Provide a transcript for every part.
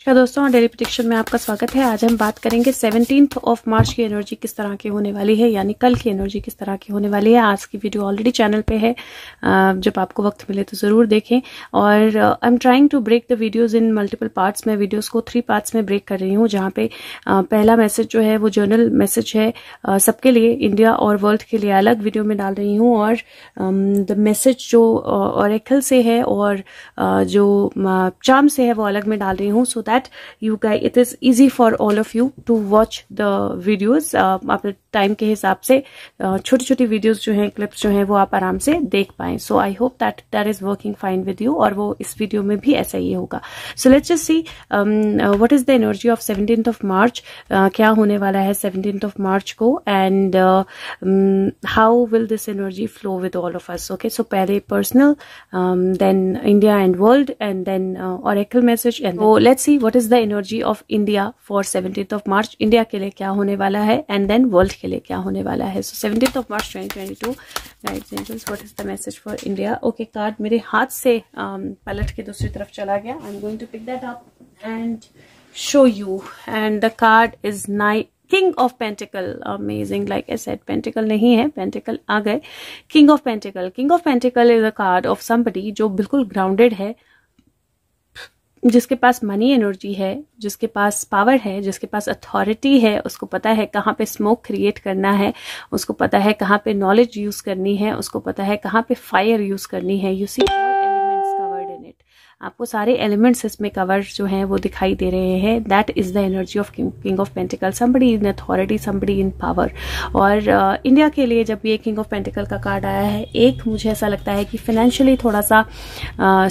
नमस्कार दोस्तों daily prediction में आपका स्वागत है आज हम बात करेंगे सेवनटीन ऑफ मार्च की एनर्जी किस तरह की होने वाली है यानी कल की एनर्जी किस तरह की होने वाली है आज की वीडियो ऑलरेडी चैनल पे है जब आपको वक्त मिले तो ज़रूर देखें और I am trying to break the videos in multiple parts में वीडियोज को थ्री पार्ट्स में ब्रेक कर रही हूँ जहाँ पे पहला मैसेज जो है वो जर्नल मैसेज है सबके लिए इंडिया और वर्ल्ड के लिए अलग वीडियो में डाल रही हूँ और द मैसेज जो औरखल से है और जो चाम से है वो अलग में डाल रही हूँ so that you guys it is easy for all of you to watch the videos uh, आप टाइम के हिसाब से छोटी छोटी वीडियोस जो हैं क्लिप्स जो हैं वो आप आराम से देख पाएं so I hope that that is working fine with you और वो इस वीडियो में भी ऐसा ही होगा so let's just see what is the energy of seventeen of March क्या होने वाला है सेवनटीन ऑफ मार्च को and how will this energy flow with all of us okay so पहले personal then India and world and then oracle message and let's see what is the energy of India for seventeen of March India के लिए क्या होने वाला है and then world के लिए क्या होने वाला है so seventeen of March twenty twenty two guides angels is the message for India okay card मेरे हाथ से um, पलट के दूसरी तरफ चला गया I am going to pick that up and show you and the card is night king of pentacle amazing like a set pentacle नहीं है पेंटिकल आ गए king of pentacle king of pentacle is a card of somebody जो बिल्कुल grounded है जिसके पास money energy है जिसके पास पावर है जिसके पास अथॉरिटी है उसको पता है कहाँ पे स्मोक क्रिएट करना है उसको पता है कहाँ पे नॉलेज यूज़ करनी है उसको पता है कहाँ पे फायर यूज़ करनी है यू सी आपको सारे एलिमेंट्स इसमें कवर जो हैं वो दिखाई दे रहे हैं that is the energy of king of pentacle somebody in authority somebody in power और इंडिया uh, के लिए जब ये किंग ऑफ पेंटिकल का कार्ड आया है एक मुझे ऐसा लगता है कि फाइनेंशियली थोड़ा सा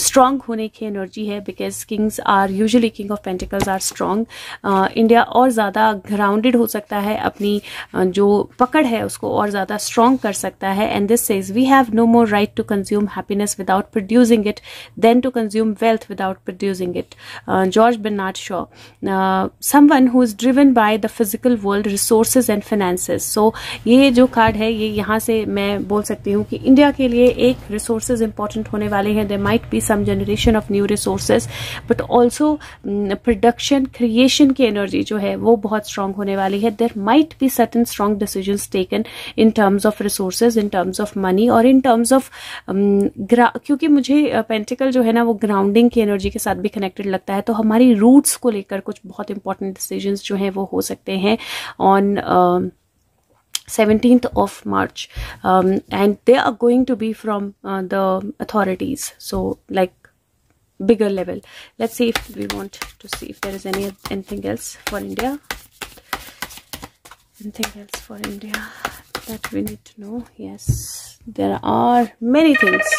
स्ट्रांग uh, होने की एनर्जी है because kings are usually king of pentacles are strong India और ज़्यादा ग्राउंडेड हो सकता है अपनी uh, जो पकड़ है उसको और ज़्यादा स्ट्रांग कर सकता है and this says we have no more right to consume happiness without producing it then to consume wealth without producing it. Uh, George Bernard Shaw, uh, someone who is driven by the physical world resources and finances. So ये जो card है ये यहाँ से मैं बोल सकती हूँ कि इंडिया के लिए एक रिसोर्सेज इंपॉर्टेंट होने वाले हैं they might be some generation of new resources but also production creation की एनर्जी जो है वो बहुत स्ट्रांग होने वाली है there might be certain strong decision taken in terms of resources in terms of money और इन टर्म्स ऑफ क्योंकि मुझे पेंटिकल जो है ना वो ग्राउंड सराउंडिंग की एनर्जी के साथ भी कनेक्टेड लगता है तो हमारी रूट्स को लेकर कुछ बहुत इंपॉर्टेंट डिसीजन जो हैं वो हो सकते हैं on seventeenth of March and they are going to be from the authorities so like bigger level. Let's see if we want to see if there is any anything else for India. Anything else for India that we need to know? Yes, there are many things.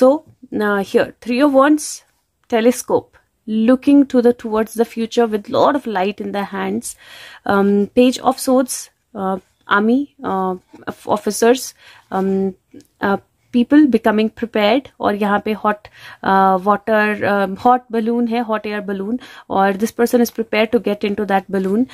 So now here three of wands telescope looking to the towards the future with lot of light in their hands um, page of swords uh, army uh, officers um, uh, people becoming prepared और यहाँ पे hot water hot balloon है hot air balloon और this person is prepare to get in to that balloon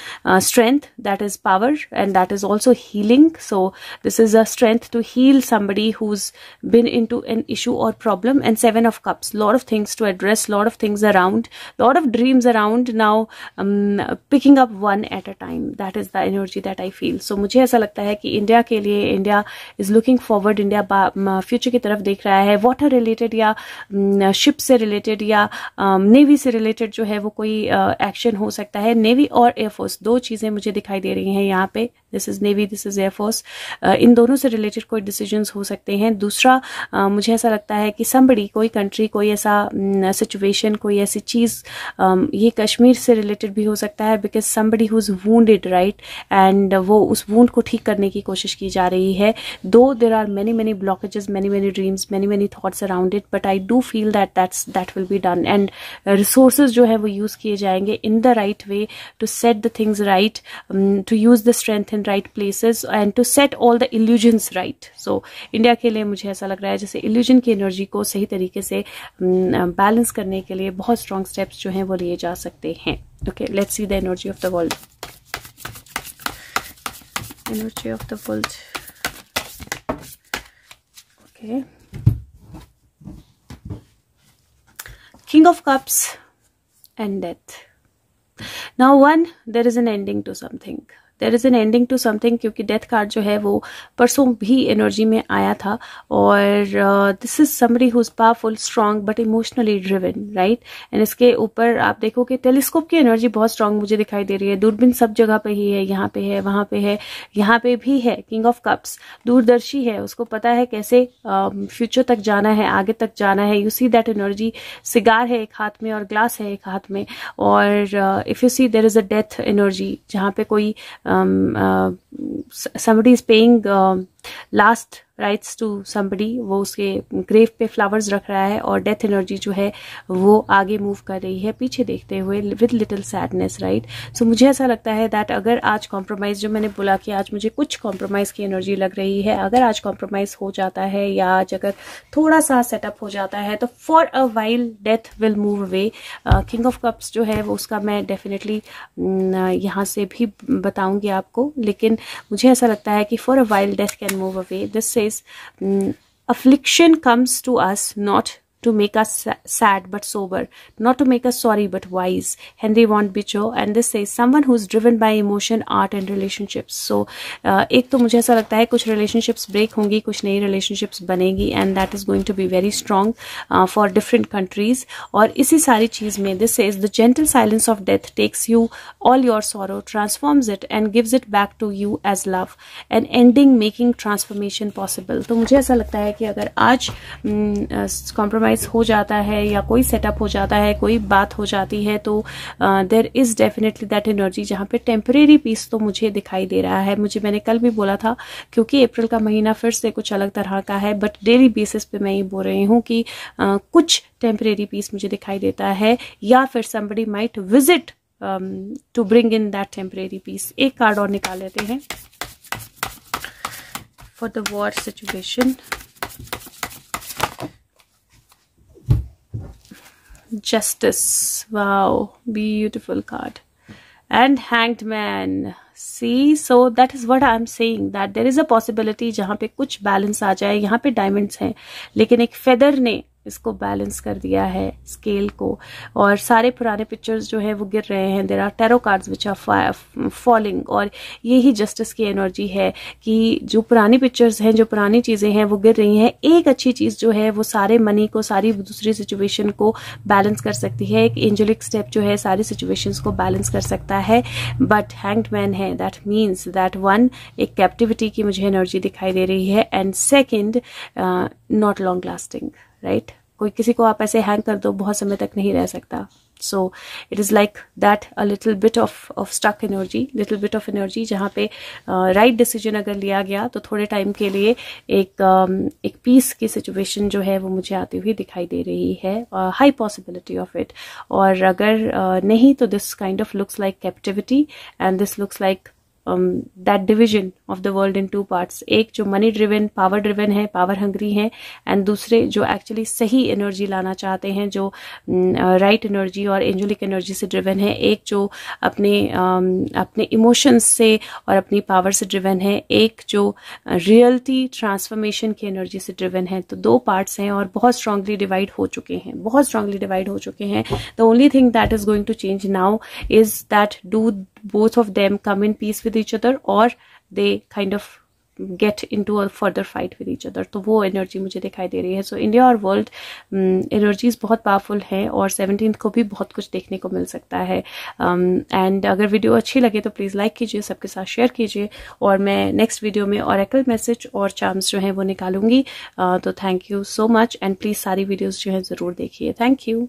strength that is power and that is also healing so this is a strength to heal somebody who's been in to an issue और problem and seven of cups lord of things to address lord of things around lord of dreams around now picking up one at a time that is the energy that I feel so मुझे ऐसा लगता है कि India के लिए India is looking forward India future की तरफ देख रहा है वाटर रिलेटेड या शिप mm, से रिलेटेड या नेवी um, से रिलेटेड जो है वो कोई एक्शन uh, हो सकता है नेवी और एयरफोर्स दो चीज़ें मुझे दिखाई दे रही हैं यहाँ पे this is navy this is air force इन दोनों से रिलेटेड कोई डिसीजन हो सकते हैं दूसरा uh, मुझे ऐसा लगता है कि सम्बड़ी कोई कंट्री कोई ऐसा सिचुएशन um, mm, कोई ऐसी चीज़ um, ये कश्मीर से रिलेटेड भी हो सकता है because somebody who is wounded right and वो उस वूंड को ठीक करने की कोशिश की जा रही है दो there are many many blockages many many dreams many many thoughts around it but I do feel that that's that will be done and resources जो है वो यूज़ किए जाएंगे in the right way to set the things right to use the strength in right places and to set all the illusions right so India के लिए मुझे ऐसा लग रहा है जैसे इल्यूजन की एनर्जी को सही तरीके से बैलेंस करने के लिए बहुत स्ट्रांग स्टेप्स जो हैं वो लिए जा सकते हैं okay let's see the energy of the world energy of the world okay king of cups and death Now one there is an ending to something there is an ending to something क्योंकि death card जो है वो परसों भी energy में आया था और this is summary whose powerful strong but emotionally driven right and इसके ऊपर आप देखो कि टेलीस्कोप की एनर्जी बहुत स्ट्रांग मुझे दिखाई दे रही है दूरबीन सब जगह पे ही है यहाँ पे है वहाँ पे है यहाँ पे भी है किंग ऑफ कप्स दूरदर्शी है उसको पता है कैसे फ्यूचर um, तक जाना है आगे तक जाना है you see that energy cigar है एक हाथ में और ग्लास है एक हाथ में और if you see there is a death energy जहाँ पे कोई um, uh, somebody is paying uh, last rites to somebody वो उसके ग्रेव पे फ्लावर्स रख रहा है और डेथ एनर्जी जो है वो आगे मूव कर रही है पीछे देखते हुए with little sadness right so मुझे ऐसा लगता है दैट अगर आज कॉम्प्रोमाइज़ जो मैंने बोला कि आज मुझे कुछ कॉम्प्रोमाइज़ की एनर्जी लग रही है अगर आज कॉम्प्रोमाइज़ हो जाता है या आज अगर थोड़ा सा सेटअप हो जाता है तो for a while death will move away king of cups जो है वो उसका मैं डेफिनेटली mm, यहाँ से भी बताऊँगी आपको लेकिन मुझे ऐसा लगता है कि for a while death can move away. This says, mm, affliction comes to us not to make us sad but sober, not to make us sorry but wise. Henry Von Bicho and this says someone who's driven by emotion, art and relationships. So uh, एक तो मुझे ऐसा लगता है कुछ relationships break होंगी कुछ नई relationships बनेगी and that is going to be very strong uh, for different countries. और इसी सारी चीज़ में this says the gentle silence of death takes you all your sorrow, transforms it and gives it back to you as love. An ending making transformation possible. तो मुझे ऐसा लगता है कि अगर आज mm, uh, compromise डिवाइस हो जाता है या कोई सेटअप हो जाता है कोई बात हो जाती है तो there is definitely that energy जहां पे टेम्परेरी पीस तो मुझे दिखाई दे रहा है मुझे मैंने कल भी बोला था क्योंकि अप्रैल का महीना फिर से कुछ अलग तरह का है बट डेली बेसिस पे मैं ये बोल रही हूँ कि आ, कुछ टेम्परेरी पीस मुझे दिखाई देता है या फिर somebody might visit to bring in that temporary peace एक कार्ड और निकाल लेते हैं for the war situation justice wow beautiful card and Hanged man see so that is what I am saying that there is a possibility जहां पे कुछ balance आ जाए यहां पे डायमंड्स हैं लेकिन एक फेदर ने इसको बैलेंस कर दिया है स्केल को और सारे पुराने पिक्चर्स जो है वो गिर रहे हैं there are tarot cards which are falling और ये ही जस्टिस की एनर्जी है कि जो पुरानी पिक्चर्स हैं जो पुरानी चीज़ें हैं वो गिर रही हैं एक अच्छी चीज़ जो है वो सारे मनी को सारी दूसरी सिचुएशन को बैलेंस कर सकती है एक एंजलिक स्टेप जो है सारी सिचुएशन को बैलेंस कर सकता है बट हैंगड मैन है दैट मीन्स दैट वन एक कैप्टिविटी की मुझे एनर्जी दिखाई दे रही है and second not long lasting right कोई किसी को आप ऐसे हैंग कर दो बहुत समय तक नहीं रह सकता so it is like that a little bit of of stuck energy little bit of energy जहाँ पे राइट uh, डिसीजन right अगर लिया गया तो थोड़े टाइम के लिए एक um, एक पीस की सिचुएशन जो है वो मुझे आती हुई दिखाई दे रही है हाई पॉसिबिलिटी ऑफ इट और अगर uh, नहीं तो this kind of looks like captivity and this looks like that division of the world in to parts एक जो मनी ड्रिवन पावर ड्रिवन है पावर हंग्री हैं एंड दूसरे जो एक्चुअली सही एनर्जी लाना चाहते हैं जो राइट mm, uh, एनर्जी और एंजलिक एनर्जी से ड्रिवन है एक जो अपने um, अपने इमोशंस से और अपनी पावर से ड्रिवन है एक जो रियलिटी ट्रांसफॉर्मेशन की एनर्जी से ड्रिवन है तो दो पार्ट्स हैं और बहुत स्ट्रांगली डिवाइड हो चुके हैं बहुत स्ट्रांगली डिवाइड हो चुके हैं the only thing that is going to change now is that do both of them come in peace with each other or they kind of get into a further fight with each other तो वो energy मुझे दिखाई दे रही है so, India और world um, energies बहुत powerful हैं और सेवनटीन को भी बहुत कुछ देखने को मिल सकता है um, and अगर video अच्छी लगे तो please like कीजिए सबके साथ share कीजिए और मैं next video में और एकल मैसेज और चार्म्स जो है वो निकालूंगी uh, तो thank you so much and please सारी videos जो है ज़रूर देखिए thank you